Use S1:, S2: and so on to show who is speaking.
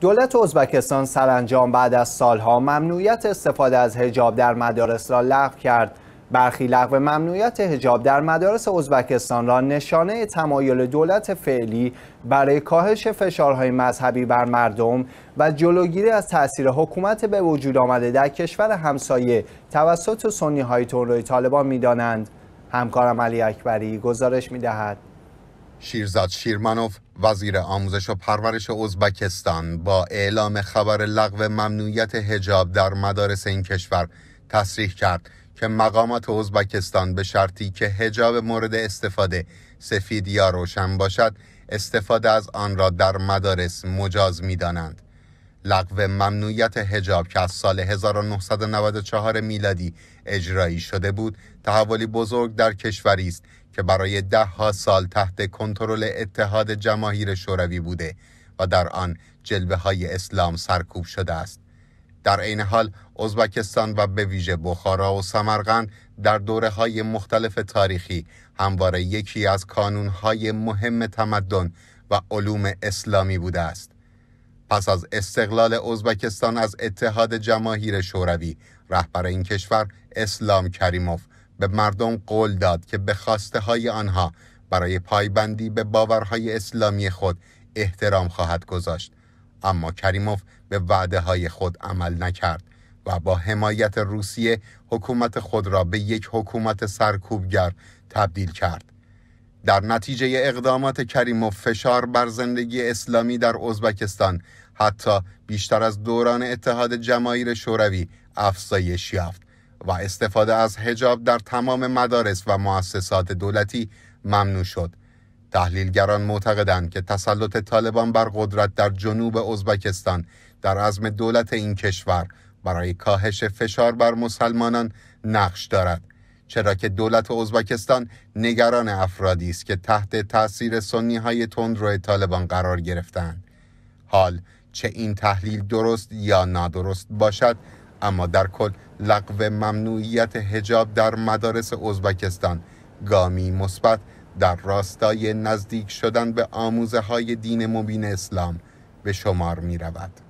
S1: دولت ازبکستان سرانجام بعد از سالها ممنوعیت استفاده از هجاب در مدارس را لغو کرد برخی لغو ممنوعیت هجاب در مدارس ازبکستان را نشانه تمایل دولت فعلی برای کاهش فشارهای مذهبی بر مردم و جلوگیری از تاثیر حکومت به وجود آمده در کشور همسایه توسط سنی های تنروی طالبان دانند همکارم علی اکبری گزارش دهد
S2: شیرزاد شیرمانوف وزیر آموزش و پرورش ازبکستان با اعلام خبر لغو ممنوعیت هجاب در مدارس این کشور تصریح کرد که مقامات ازبکستان به شرطی که هجاب مورد استفاده سفید یا روشن باشد استفاده از آن را در مدارس مجاز می دانند. لغو ممنوعیت هجاب که از سال 1994 میلادی اجرایی شده بود تحولی بزرگ در کشوری است که برای ده ها سال تحت کنترل اتحاد جماهیر شوروی بوده و در آن جلبه های اسلام سرکوب شده است در عین حال ازبکستان و به ویژه بخارا و سمرقند در دوره های مختلف تاریخی همواره یکی از کانون های مهم تمدن و علوم اسلامی بوده است پس از استقلال ازبکستان از اتحاد جماهیر شوروی رهبر این کشور اسلام کریموف به مردم قول داد که به خواسته های آنها برای پایبندی به باورهای اسلامی خود احترام خواهد گذاشت اما کریموف به وعده های خود عمل نکرد و با حمایت روسیه حکومت خود را به یک حکومت سرکوبگر تبدیل کرد در نتیجه اقدامات و فشار بر زندگی اسلامی در ازبکستان حتی بیشتر از دوران اتحاد جماهیر شوروی افزایش یافت و استفاده از حجاب در تمام مدارس و مؤسسات دولتی ممنوع شد تحلیلگران معتقدند که تسلط طالبان بر قدرت در جنوب ازبکستان در عزم دولت این کشور برای کاهش فشار بر مسلمانان نقش دارد چرا که دولت ازبکستان نگران افرادی است که تحت تاثیر سنی های تندرو طالبان قرار گرفتند حال چه این تحلیل درست یا نادرست باشد اما در کل لغو ممنوعیت حجاب در مدارس ازبکستان گامی مثبت در راستای نزدیک شدن به آموزه های دین مبین اسلام به شمار می رود.